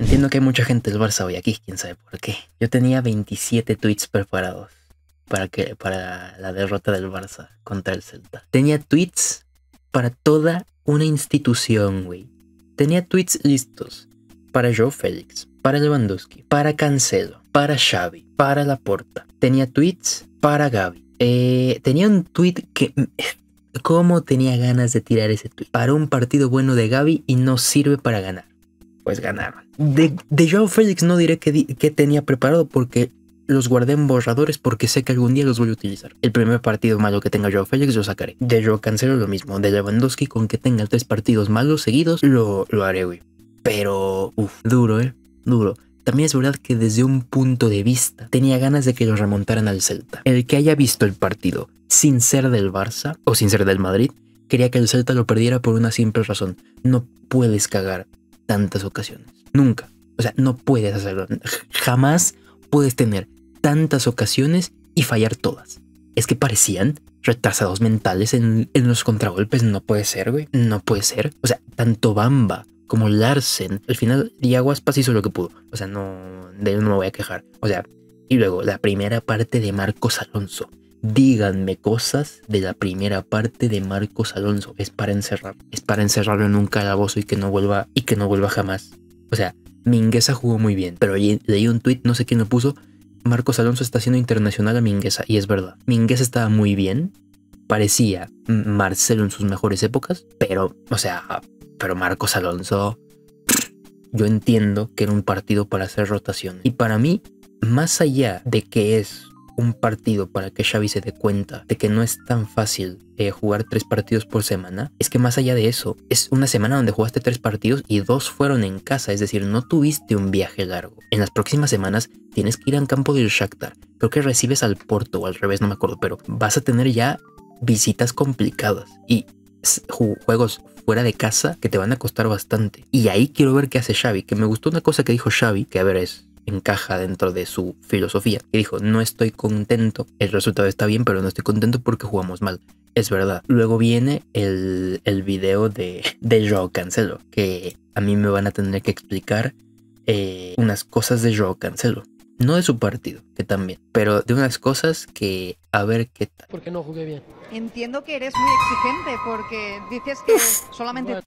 Entiendo que hay mucha gente del Barça hoy aquí, quién sabe por qué. Yo tenía 27 tweets preparados para, que, para la derrota del Barça contra el Celta. Tenía tweets para toda una institución, güey. Tenía tweets listos para Joe Félix, para Lewandowski, para Cancelo, para Xavi, para Laporta. Tenía tweets para Gaby. Eh, tenía un tweet que... ¿Cómo tenía ganas de tirar ese tweet? Para un partido bueno de Gaby y no sirve para ganar pues ganaron. De, de Joao Félix no diré que, tenía preparado porque los guardé en borradores porque sé que algún día los voy a utilizar. El primer partido malo que tenga Joao Félix lo sacaré. De Joao Cancelo lo mismo. De Lewandowski con que tenga tres partidos malos seguidos lo, lo haré, güey. Pero, uff, duro, ¿eh? Duro. También es verdad que desde un punto de vista tenía ganas de que lo remontaran al Celta. El que haya visto el partido sin ser del Barça o sin ser del Madrid, quería que el Celta lo perdiera por una simple razón. No puedes cagar tantas ocasiones. Nunca. O sea, no puedes hacerlo. Jamás puedes tener tantas ocasiones y fallar todas. Es que parecían retrasados mentales en, los contragolpes. No puede ser, güey. No puede ser. O sea, tanto Bamba como Larsen. Al final, Paz hizo lo que pudo. O sea, no, de él no me voy a quejar. O sea, y luego la primera parte de Marcos Alonso díganme cosas de la primera parte de Marcos Alonso. Es para encerrar, es para encerrarlo en un calabozo y que no vuelva, y que no vuelva jamás. O sea, Mingueza jugó muy bien, pero leí un tweet, no sé quién lo puso. Marcos Alonso está haciendo internacional a Mingueza, y es verdad. Mingueza estaba muy bien, parecía Marcelo en sus mejores épocas, pero, o sea, pero Marcos Alonso, yo entiendo que era un partido para hacer rotación. Y para mí, más allá de que es un partido para que Xavi se dé cuenta de que no es tan fácil eh, jugar tres partidos por semana, es que más allá de eso, es una semana donde jugaste tres partidos y dos fueron en casa, es decir, no tuviste un viaje largo. En las próximas semanas tienes que ir al campo de Shakhtar, creo que recibes al Porto o al revés, no me acuerdo, pero vas a tener ya visitas complicadas y juegos fuera de casa que te van a costar bastante. Y ahí quiero ver qué hace Xavi, que me gustó una cosa que dijo Xavi, que a ver es, encaja dentro de su filosofía, y dijo, no estoy contento, el resultado está bien, pero no estoy contento porque jugamos mal. Es verdad. Luego viene el, el video de, de Cancelo, que a mí me van a tener que explicar eh, unas cosas de yo Cancelo. No de su partido, que también, pero de unas cosas que a ver qué tal. Porque no jugué bien. Entiendo que eres muy exigente porque dices que solamente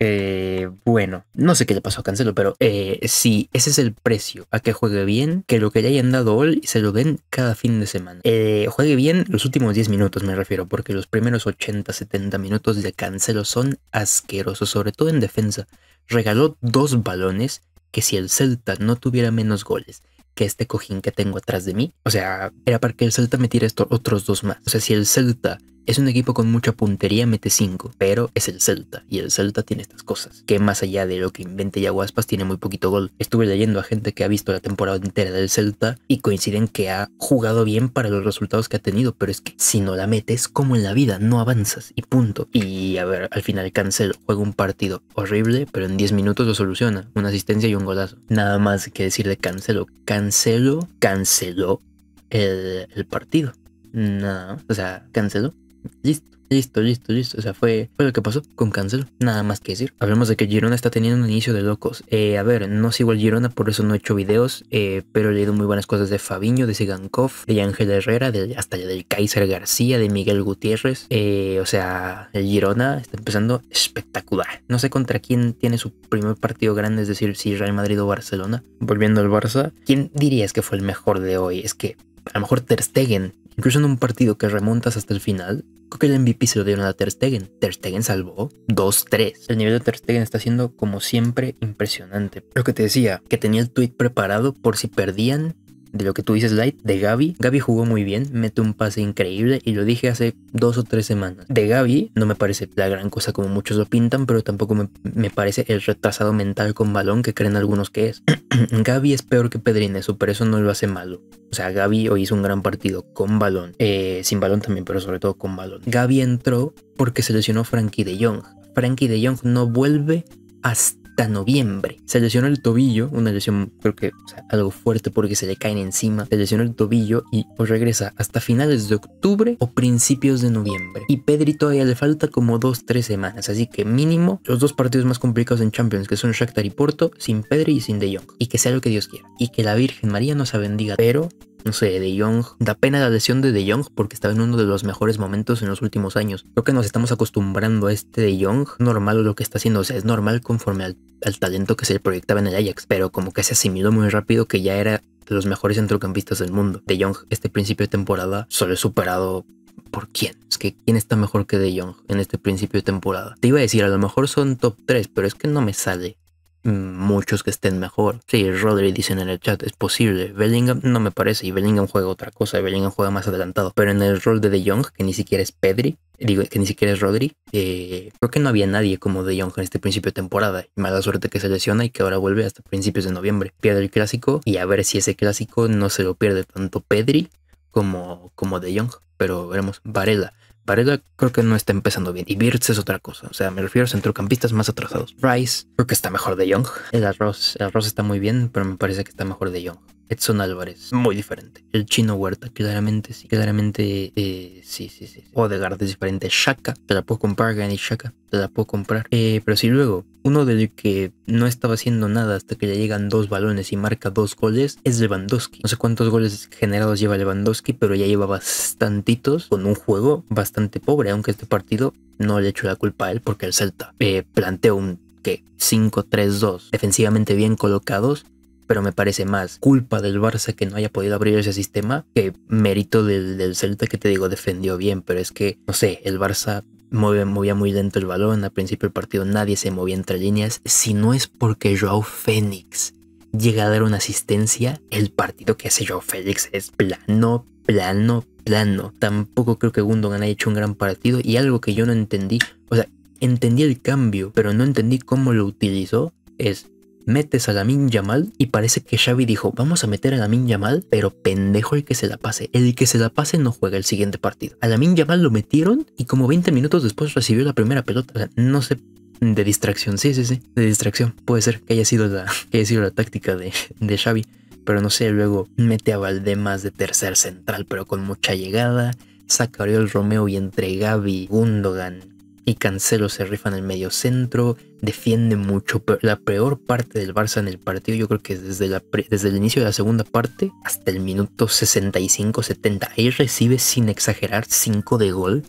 eh, bueno, no sé qué le pasó a Cancelo, pero eh, si ese es el precio. A que juegue bien, que lo que le hayan dado hoy se lo den cada fin de semana. Eh, juegue bien los últimos 10 minutos, me refiero, porque los primeros 80, 70 minutos de Cancelo son asquerosos, sobre todo en defensa. Regaló dos balones que si el Celta no tuviera menos goles que este cojín que tengo atrás de mí, o sea, era para que el Celta metiera estos otros dos más. O sea, si el Celta es un equipo con mucha puntería, mete 5, pero es el Celta, y el Celta tiene estas cosas, que más allá de lo que invente Yaguaspas, tiene muy poquito gol. Estuve leyendo a gente que ha visto la temporada entera del Celta y coinciden que ha jugado bien para los resultados que ha tenido, pero es que si no la metes, como en la vida, no avanzas y punto. Y a ver, al final cancelo. juega un partido horrible, pero en 10 minutos lo soluciona, una asistencia y un golazo. Nada más que decir de Cancelo. Cancelo canceló el, el partido. No, o sea, canceló. Listo, listo, listo, listo. O sea, fue, lo que pasó con Cancelo. Nada más que decir. Hablemos de que Girona está teniendo un inicio de locos. Eh, a ver, no sigo al Girona, por eso no he hecho videos. Eh, pero he leído muy buenas cosas de Fabiño, de Sigankov, de Ángel Herrera, de, hasta del Kaiser García, de Miguel Gutiérrez. Eh, o sea, el Girona está empezando espectacular. No sé contra quién tiene su primer partido grande, es decir, si Real Madrid o Barcelona. Volviendo al Barça, ¿quién dirías que fue el mejor de hoy? Es que a lo mejor Ter Stegen Incluso en un partido que remontas hasta el final, creo que el MVP se lo dieron a Ter Stegen. Stegen salvó 2-3. El nivel de Ter Stegen está siendo como siempre impresionante. Lo que te decía, que tenía el tweet preparado por si perdían de lo que tú dices, Light, de Gaby. Gaby jugó muy bien, mete un pase increíble y lo dije hace dos o tres semanas. De Gaby no me parece la gran cosa como muchos lo pintan, pero tampoco me, parece el retrasado mental con balón que creen algunos que es. Gaby es peor que Pedrini pero eso no lo hace malo. O sea, Gaby hoy hizo un gran partido con balón, eh, sin balón también, pero sobre todo con balón. Gaby entró porque se lesionó Frankie de Jong. Frankie de Jong no vuelve hasta noviembre. Se lesionó el tobillo, una lesión creo que algo fuerte porque se le caen encima. Se lesionó el tobillo y pues regresa hasta finales de octubre o principios de noviembre. Y Pedri todavía le falta como dos, tres semanas, así que mínimo los dos partidos más complicados en Champions que son Shakhtar y Porto, sin Pedri y sin De Jong. Y que sea lo que Dios quiera. Y que la Virgen María nos bendiga. Pero no sé, De Jong. Da pena la lesión de De Jong porque estaba en uno de los mejores momentos en los últimos años. Creo que nos estamos acostumbrando a este De Jong normal lo que está haciendo. O sea, es normal conforme al, talento que se le proyectaba en el Ajax, pero como que se asimiló muy rápido que ya era de los mejores centrocampistas del mundo. De Jong, este principio de temporada, solo es superado por quién. Es que quién está mejor que De Jong en este principio de temporada. Te iba a decir, a lo mejor son top 3, pero es que no me sale. Mm, muchos que estén mejor. Sí, Rodri dicen en el chat, es posible. Bellingham no me parece y Bellingham juega otra cosa, Bellingham juega más adelantado. Pero en el rol de De Jong, que ni siquiera es Pedri, digo, que ni siquiera es Rodri, eh, creo que no había nadie como De Jong en este principio de temporada. Y Mala suerte que se lesiona y que ahora vuelve hasta principios de noviembre. Pierde el clásico y a ver si ese clásico no se lo pierde tanto Pedri como, como De Jong. Pero veremos, Varela. Pareda creo que no está empezando bien. Y Birds es otra cosa. O sea, me refiero a centrocampistas más atrasados. Rice creo que está mejor de Young. El arroz, el arroz está muy bien, pero me parece que está mejor de Young. Edson Álvarez, muy diferente. El chino Huerta, claramente sí. Claramente eh, sí, sí, sí. Odegaard es diferente. Shaka, te la puedo comprar, y Shaka, te la puedo comprar. Eh, pero si luego uno del que no estaba haciendo nada hasta que le llegan dos balones y marca dos goles es Lewandowski. No sé cuántos goles generados lleva Lewandowski, pero ya lleva bastantitos con un juego bastante pobre, aunque este partido no le echo la culpa a él porque el Celta eh, planteó un que 5-3-2 defensivamente bien colocados pero me parece más culpa del Barça que no haya podido abrir ese sistema que mérito del, Celta que te digo defendió bien, pero es que, no sé, el Barça Movía, muy lento el balón. Al principio del partido nadie se movía entre líneas. Si no es porque Joao Fénix llega a dar una asistencia, el partido que hace Joao Félix es plano, plano, plano. Tampoco creo que Gundogan haya hecho un gran partido. Y algo que yo no entendí, o sea, entendí el cambio, pero no entendí cómo lo utilizó, es metes a Lamin Yamal y parece que Xavi dijo, vamos a meter a Lamin Yamal, pero pendejo el que se la pase. El que se la pase no juega el siguiente partido. A Lamin Yamal lo metieron y como 20 minutos después recibió la primera pelota. No sé de distracción, sí, sí, sí, de distracción. Puede ser que haya sido la, la táctica de, Xavi, pero no sé, luego mete a Valdemas de tercer central, pero con mucha llegada. Saca el Romeo y entre Gaby, Gundogan y Cancelo se rifan el medio centro defiende mucho. Pero la peor parte del Barça en el partido, yo creo que desde, la desde el inicio de la segunda parte hasta el minuto 65-70, ahí recibe sin exagerar cinco de gol.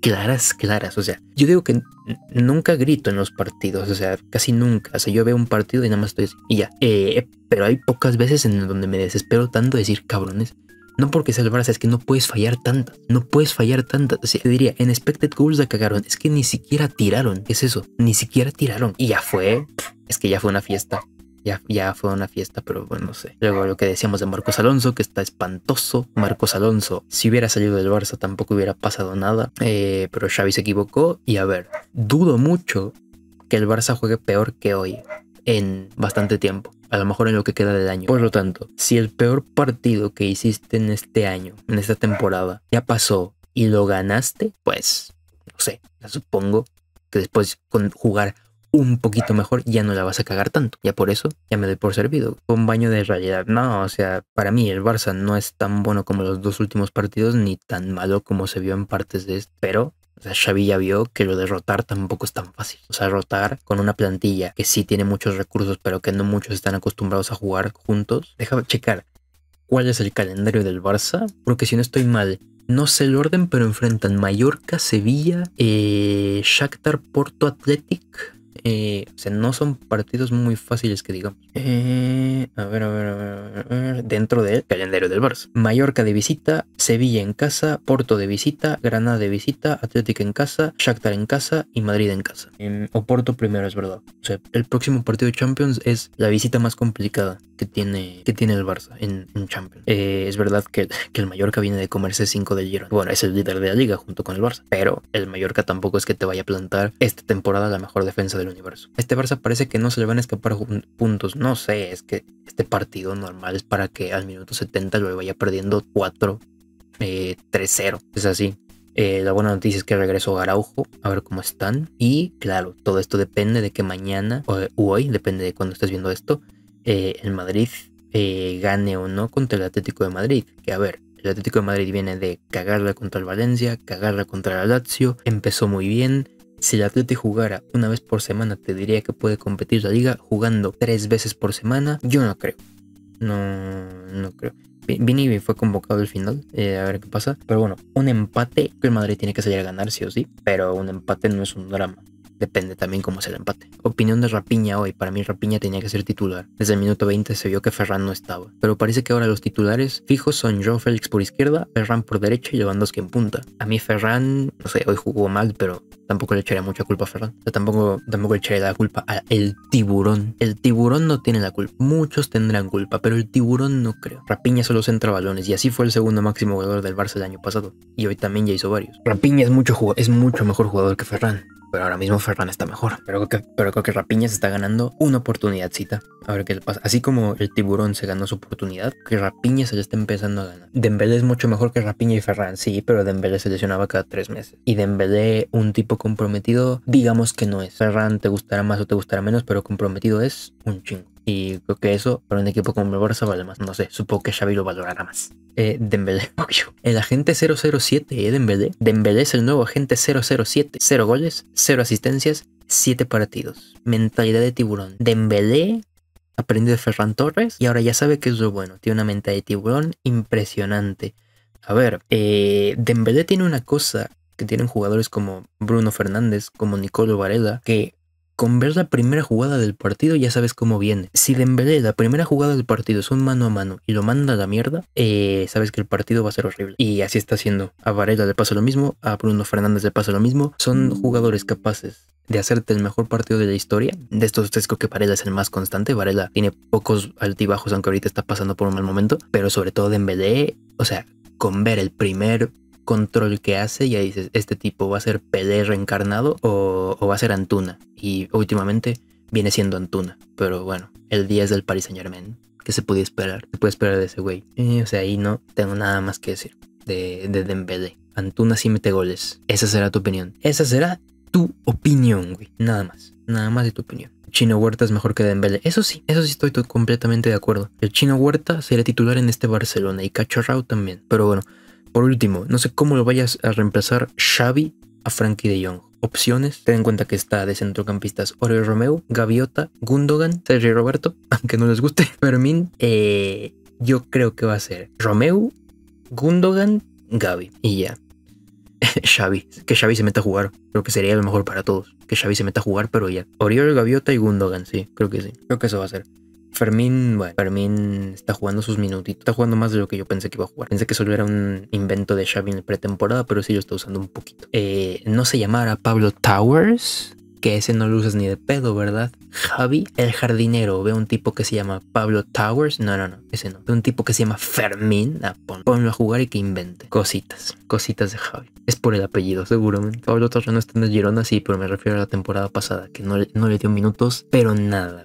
Claras, claras. O sea, yo digo que nunca grito en los partidos, o sea, casi nunca. O sea, yo veo un partido y nada más estoy y ya. Eh, pero hay pocas veces en donde me desespero tanto decir, cabrones, no porque el Barça, es que no puedes fallar tanto. No puedes fallar tanta. O diría, en Expected Goals la cagaron. Es que ni siquiera tiraron. ¿Qué es eso? Ni siquiera tiraron. Y ya fue. Es que ya fue una fiesta. Ya, ya, fue una fiesta, pero bueno, no sé. Luego lo que decíamos de Marcos Alonso, que está espantoso. Marcos Alonso, si hubiera salido del Barça tampoco hubiera pasado nada. Eh, pero Xavi se equivocó. Y a ver, dudo mucho que el Barça juegue peor que hoy en bastante tiempo a lo mejor en lo que queda del año. Por lo tanto, si el peor partido que hiciste en este año, en esta temporada, ya pasó y lo ganaste, pues, no sé, supongo que después con jugar un poquito mejor, ya no la vas a cagar tanto. Ya por eso, ya me doy por servido. Con baño de realidad. No, o sea, para mí el Barça no es tan bueno como los dos últimos partidos, ni tan malo como se vio en partes de este. Pero Xavi ya vio que lo de rotar tampoco es tan fácil. O sea, rotar con una plantilla que sí tiene muchos recursos, pero que no muchos están acostumbrados a jugar juntos. Déjame checar cuál es el calendario del Barça, porque si no estoy mal, no sé el orden, pero enfrentan Mallorca, Sevilla, eh, Shakhtar, Porto, Athletic, eh, no son partidos muy fáciles que digamos. Eh, a, ver, a, ver, a ver, Dentro del calendario del Barça. Mallorca de visita, Sevilla en casa, Porto de visita, Granada de visita, Atlético en casa, Shakhtar en casa y Madrid en casa. O Porto primero, es verdad. O sea, el próximo partido de Champions es la visita más complicada que tiene, que tiene el Barça en, Champions. Eh, es verdad que, que, el Mallorca viene de comerse 5 del Girona. Bueno, es el líder de la liga junto con el Barça. Pero el Mallorca tampoco es que te vaya a plantar esta temporada la mejor defensa del universo. Este Barça parece que no se le van a escapar puntos. No sé, es que este partido normal es para que al minuto 70 lo vaya perdiendo 4 3-0. Eh, es así. Eh, la buena noticia es que regresó Araujo, a ver cómo están. Y claro, todo esto depende de que mañana o, hoy, depende de cuando estés viendo esto, eh, el Madrid gane o no contra el Atlético de Madrid. Que a ver, el Atlético de Madrid viene de cagarla contra el Valencia, cagarla contra el Lazio, empezó muy bien, si el Atleti jugara una vez por semana, te diría que puede competir la liga jugando tres veces por semana. Yo no creo. No, no creo. Vini fue convocado al final, eh, a ver qué pasa. Pero bueno, un empate, que el Madrid tiene que salir a ganar, sí o sí. Pero un empate no es un drama. Depende también cómo sea el empate. Opinión de Rapiña hoy. Para mí Rapiña tenía que ser titular. Desde el minuto 20 se vio que Ferran no estaba. Pero parece que ahora los titulares fijos son Joe Félix por izquierda, Ferran por derecha y Lewandowski en punta. A mí Ferran, no sé, hoy jugó mal, pero tampoco le echaré mucha culpa a Ferran. O sea, tampoco, le echaría la culpa al tiburón. El tiburón no tiene la culpa. Muchos tendrán culpa, pero el tiburón no creo. Rapiña solo centra balones y así fue el segundo máximo jugador del Barça el año pasado. Y hoy también ya hizo varios. Rapiña es mucho, es mucho mejor jugador que Ferran. Pero ahora mismo Ferran está mejor. Pero creo que, pero Rapiña se está ganando una oportunidadcita. A ver qué le pasa. Así como el tiburón se ganó su oportunidad, que Rapiña se le está empezando a ganar. Dembélé es mucho mejor que Rapiña y Ferran, sí, pero Dembélé se lesionaba cada tres meses. Y Dembélé, un tipo comprometido, digamos que no es. Ferran te gustará más o te gustará menos, pero comprometido es un chingo. Y creo que eso para un equipo como el Barça vale más. No sé, supongo que Xavi lo valorará más. Eh, Dembélé, El agente 007, ¿eh? Dembélé. Dembélé es el nuevo agente 007. Cero goles, cero asistencias, siete partidos. Mentalidad de tiburón. Dembélé aprendió de Ferran Torres y ahora ya sabe que es lo bueno. Tiene una mentalidad de tiburón impresionante. A ver, eh, Dembélé tiene una cosa que tienen jugadores como Bruno Fernández, como Nicolo Varela, que con ver la primera jugada del partido ya sabes cómo viene. Si Dembélé la primera jugada del partido es un mano a mano y lo manda a la mierda, eh, sabes que el partido va a ser horrible. Y así está siendo. A Varela le paso lo mismo, a Bruno Fernández le paso lo mismo. Son mm. jugadores capaces de hacerte el mejor partido de la historia. De estos tres creo que Varela es el más constante. Varela tiene pocos altibajos, aunque ahorita está pasando por un mal momento. Pero sobre todo Dembélé, o sea, con ver el primer control que hace, ahí dices, este tipo va a ser Pelé reencarnado o, va a ser Antuna. Y últimamente viene siendo Antuna. Pero bueno, el día es del Paris Saint Germain. que se podía esperar? Se puede esperar de ese güey. Eh, o sea, ahí no tengo nada más que decir de, de Dembélé. Antuna sí mete goles. Esa será tu opinión. Esa será tu opinión, güey. Nada más. Nada más de tu opinión. Chino Huerta es mejor que Dembélé. Eso sí, eso sí estoy completamente de acuerdo. El Chino Huerta sería titular en este Barcelona y Cachorrao también. Pero bueno, por último, no sé cómo lo vayas a reemplazar Xavi a Frankie de Jong. Opciones, ten en cuenta que está de centrocampistas Oriol Romeo, Gaviota, Gundogan, Sergio Roberto, aunque no les guste, Fermín, eh, yo creo que va a ser Romeo, Gundogan, Gavi y ya. Xavi, que Xavi se meta a jugar, creo que sería lo mejor para todos, que Xavi se meta a jugar, pero ya. Oriol, Gaviota y Gundogan, sí, creo que sí, creo que eso va a ser. Fermín, bueno, Fermín está jugando sus minutitos, está jugando más de lo que yo pensé que iba a jugar. Pensé que solo era un invento de Xavi en pretemporada, pero sí lo está usando un poquito. Eh, no se llamara Pablo Towers, que ese no lo usas ni de pedo, ¿verdad? Javi, el jardinero, ve un tipo que se llama Pablo Towers, no, no, no, ese no. Ve un tipo que se llama Fermín, ah, ponlo a jugar y que invente. Cositas, cositas de Javi. Es por el apellido, seguramente. Pablo Towers no está en el Girona, sí, pero me refiero a la temporada pasada, que no, no le dio minutos, pero nada,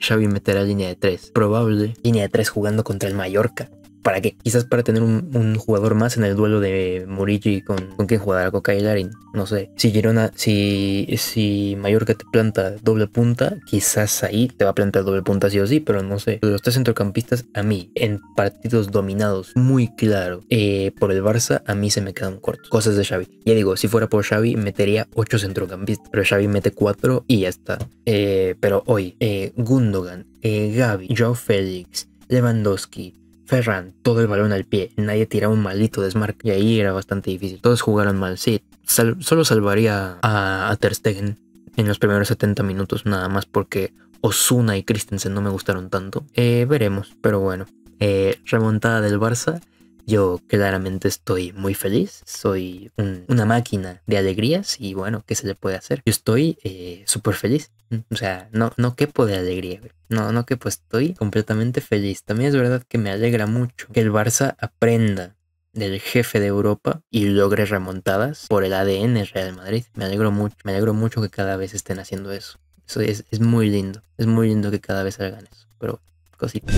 Xavi meterá línea de 3. Probable línea de 3 jugando contra el Mallorca. ¿Para qué? Quizás para tener un, jugador más en el duelo de y con, con quien jugará con Larin, No sé. Si Girona, si, si Mallorca te planta doble punta, quizás ahí te va a plantar doble punta sí o sí, pero no sé. Los tres centrocampistas, a mí, en partidos dominados muy claro eh, por el Barça, a mí se me quedan cortos. Cosas de Xavi. Ya digo, si fuera por Xavi, metería ocho centrocampistas, pero Xavi mete cuatro y ya está. Eh, pero hoy, eh, Gundogan, eh, Gavi, Joe Félix, Lewandowski, Ferran, todo el balón al pie, nadie tiraba un maldito desmarque y ahí era bastante difícil. Todos jugaron mal, sí, solo salvaría a, Terstegen. Ter Stegen en los primeros 70 minutos nada más porque Osuna y Christensen no me gustaron tanto. Eh, veremos, pero bueno. Eh, remontada del Barça yo claramente estoy muy feliz, soy una máquina de alegrías y bueno, ¿qué se le puede hacer? Yo estoy eh, súper feliz, o sea, no, no quepo de alegría, No, no quepo, estoy completamente feliz. También es verdad que me alegra mucho que el Barça aprenda del jefe de Europa y logre remontadas por el ADN Real Madrid. Me alegro mucho, me alegro mucho que cada vez estén haciendo eso. Eso es, muy lindo, es muy lindo que cada vez hagan eso, pero cosita.